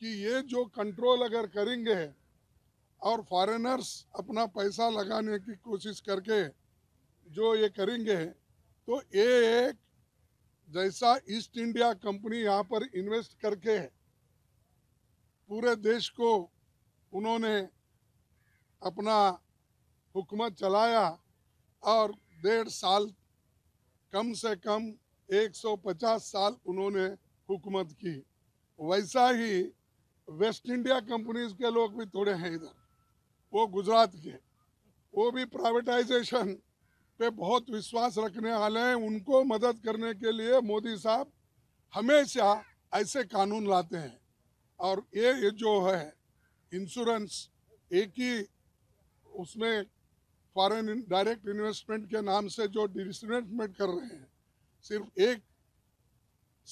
कि ये जो कंट्रोल अगर करेंगे और फॉरेनर्स अपना पैसा लगाने की कोशिश करके जो ये करेंगे तो ये एक जैसा ईस्ट इंडिया कंपनी यहाँ पर इन्वेस्ट करके पूरे देश को उन्होंने अपना हुकूमत चलाया और डेढ़ साल कम से कम 150 साल उन्होंने हुकूमत की वैसा ही वेस्ट इंडिया कंपनीज के लोग भी थोड़े हैं इधर वो गुजरात के वो भी प्राइवेटाइजेशन पे बहुत विश्वास रखने वाले हैं उनको मदद करने के लिए मोदी साहब हमेशा ऐसे कानून लाते हैं और ये, जो है इंश्योरेंस एक ही उसमें फॉरेन डायरेक्ट इन्वेस्टमेंट के नाम से जो डिसमेंट कर रहे हैं सिर्फ एक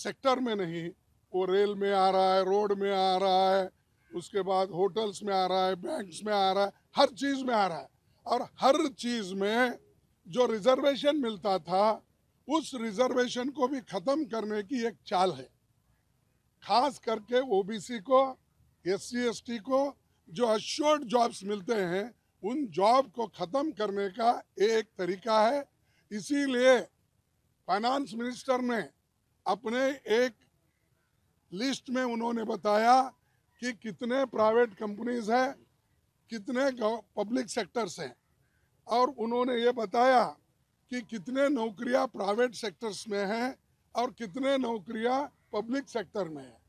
सेक्टर में नहीं वो रेल में आ रहा है रोड में आ रहा है उसके बाद होटल्स में आ रहा है बैंक्स में आ रहा है हर चीज़ में आ रहा है और हर चीज़ में जो रिजर्वेशन मिलता था उस रिजर्वेशन को भी ख़त्म करने की एक चाल है खास करके ओबीसी को एस सी को जो अश्योर्ड जॉब्स मिलते हैं उन जॉब को ख़त्म करने का एक तरीका है इसीलिए फाइनेंस मिनिस्टर ने अपने एक लिस्ट में उन्होंने बताया कि कितने प्राइवेट कंपनीज हैं कितने पब्लिक सेक्टर्स हैं और उन्होंने ये बताया कि कितने नौकरियां प्राइवेट सेक्टर्स में हैं और कितने नौकरियां पब्लिक सेक्टर में हैं